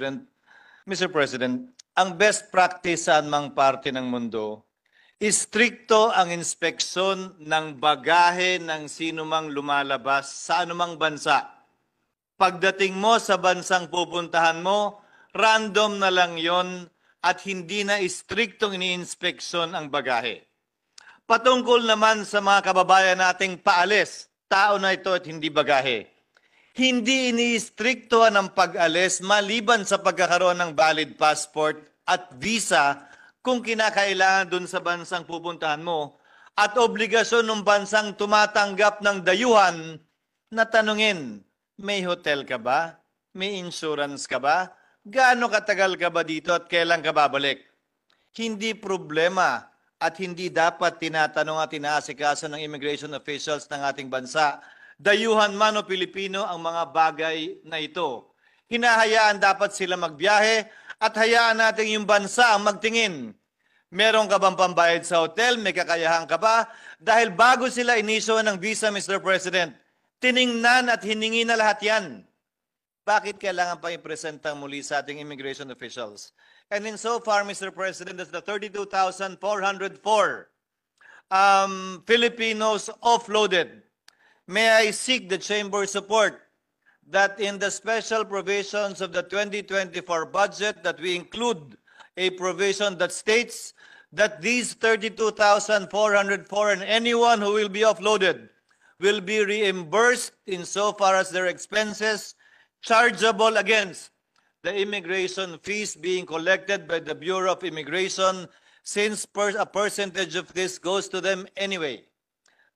President. Mr. President, ang best practice sa anumang parte ng mundo, istrikto ang inspeksyon ng bagahe ng sinumang lumalabas sa anumang bansa. Pagdating mo sa bansang pupuntahan mo, random na lang yon at hindi na istriktong iniinspeksyon ang bagahe. Patungkol naman sa mga kababayan nating paalis, tao na ito at hindi bagahe hindi iniistriktuhan ang pag-alis maliban sa pagkakaroon ng valid passport at visa kung kinakailangan dun sa bansang pupuntahan mo at obligasyon ng bansang tumatanggap ng dayuhan na tanungin, may hotel ka ba? May insurance ka ba? Gaano katagal ka ba dito at kailan ka babalik? Hindi problema at hindi dapat tinatanong at inaasikaso ng immigration officials ng ating bansa dayuhan man o Pilipino ang mga bagay na ito. Hinahayaan dapat sila magbiyahe at hayaan natin yung bansa ang magtingin. Meron ka bang pambayad sa hotel? May kakayahan ka ba? Dahil bago sila inisyo ng visa, Mr. President, tiningnan at hiningi na lahat yan. Bakit kailangan pa ipresenta muli sa ating immigration officials? And in so far, Mr. President, that's the 32,404 um, Filipinos offloaded may I seek the Chamber's support that in the special provisions of the 2024 budget that we include a provision that states that these 32,404 and anyone who will be offloaded will be reimbursed insofar as their expenses chargeable against the immigration fees being collected by the Bureau of Immigration since per a percentage of this goes to them anyway.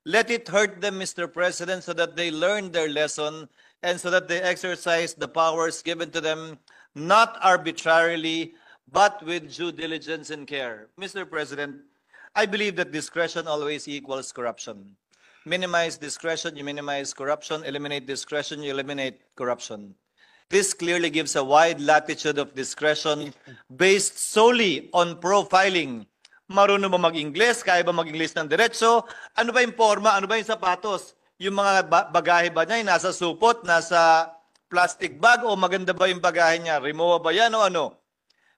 Let it hurt them, Mr. President, so that they learn their lesson and so that they exercise the powers given to them, not arbitrarily, but with due diligence and care. Mr. President, I believe that discretion always equals corruption. Minimize discretion, you minimize corruption. Eliminate discretion, you eliminate corruption. This clearly gives a wide latitude of discretion based solely on profiling marunong ba mag-Ingles, kaya ba mag-Ingles ng diretso, ano ba yung forma, ano ba yung sapatos, yung mga bagahe ba niya, yung nasa supot, nasa plastic bag, o maganda ba yung bagahe niya, remowa ba yan, o ano?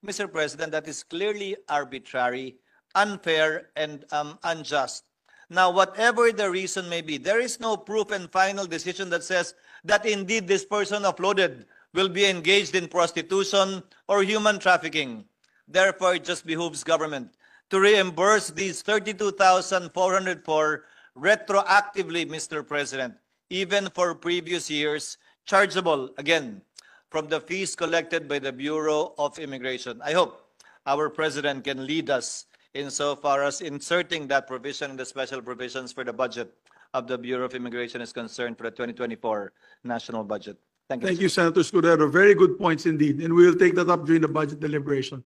Mr. President, that is clearly arbitrary, unfair, and um, unjust. Now, whatever the reason may be, there is no proof and final decision that says that indeed this person uploaded will be engaged in prostitution or human trafficking. Therefore, it just behooves government to reimburse these 32,404 retroactively, Mr. President, even for previous years, chargeable, again, from the fees collected by the Bureau of Immigration. I hope our President can lead us insofar as inserting that provision in the special provisions for the budget of the Bureau of Immigration is concerned for the 2024 national budget. Thank you. Thank you, Senator Scudero. Very good points indeed, and we will take that up during the budget deliberation.